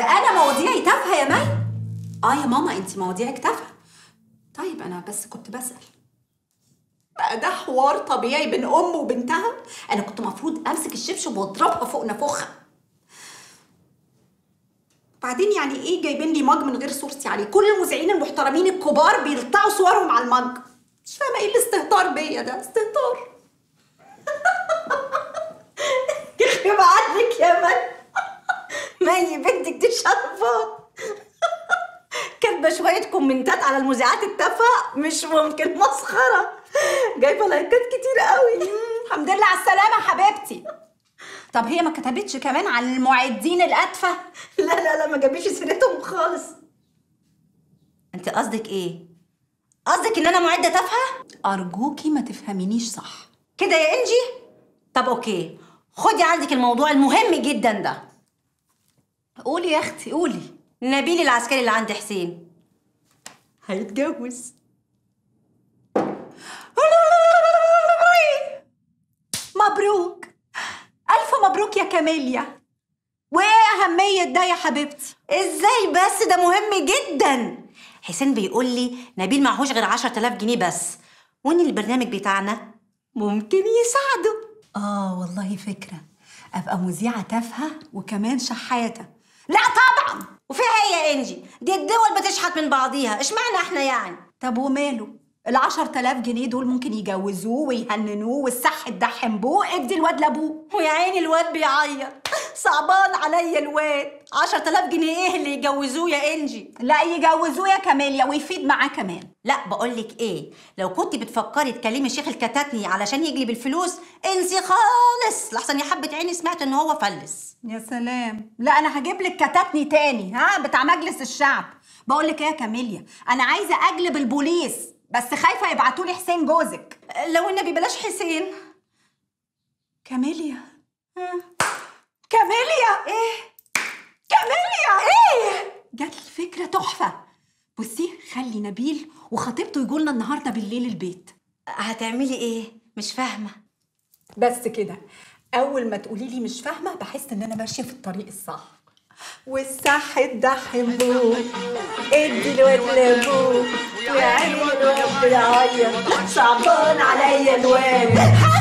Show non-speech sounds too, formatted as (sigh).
ده انا مواضيعي تافهه يا مي اه يا ماما انت مواضيعك تافهه طيب انا بس كنت بسال بقى ده حوار طبيعي بين ام وبنتها انا كنت مفروض امسك الشبشب واضربها فوق نافوخها بعدين يعني ايه جايبين لي مج من غير صورتي عليه كل المذيعين المحترمين الكبار بيلطعوا صورهم على المج مش فاهمه ايه الاستهتار بيا ده استهتار (laughs) يخرب زي بنتك دي شرفات كاتبه شويه كومنتات على المذيعات التافهه مش ممكن مسخره جايبه لايكات كتير قوي الحمد لله على السلامه حبيبتي طب هي ما كتبتش كمان على المعدين الاتفه لا لا لا ما جابيش سيرتهم خالص انت قصدك ايه قصدك ان انا معده تافهه ارجوكي ما تفهمينيش صح كده يا انجي طب اوكي خدي عندك الموضوع المهم جدا ده قولي يا اختي قولي نبيل العسكري اللي عند حسين هيتجوز مبروك الف مبروك يا كاميليا وايه اهميه ده يا حبيبتي ازاي بس ده مهم جدا حسين بيقول لي نبيل معهوش غير 10000 جنيه بس وان البرنامج بتاعنا ممكن يساعده اه والله فكره ابقى مذيعه تافهه وكمان شحاته لا طبعا وفيها هي يا انجي دي الدول بتشحت من بعضيها معنى احنا يعني طب وماله ال 10000 جنيه دول ممكن يجوزوه ويهننوه والصح تدحم بوه ادي الواد لابوه ويا عيني الواد بيعيط صعبان عليا الواد 10000 جنيه ايه اللي يجوزوه يا انجي لا يجوزوه يا كاميليا ويفيد معاه كمان لا بقول لك ايه لو كنت بتفكري تكلمي الشيخ الكتاتني علشان يجلب الفلوس انسي خالص لحسن يا حبه عيني سمعت ان هو فلس يا سلام لا انا هجيب لك كتاتني تاني ها بتاع مجلس الشعب بقول لك ايه يا كاميليا انا عايزه اجلب البوليس بس خايفه يبعتوا لي حسين جوزك لو النبي بلاش حسين كاميليا ها كاميليا ايه كاميليا ايه جت الفكره تحفه بصي خلي نبيل وخطيبته يجوا لنا النهارده بالليل البيت هتعملي ايه مش فاهمه بس كده اول ما تقولي لي مش فاهمه بحس ان انا ماشيه في الطريق الصح والصح ده ادي الواد لابوك يا عيني الواد العيط صعبان عليا الواد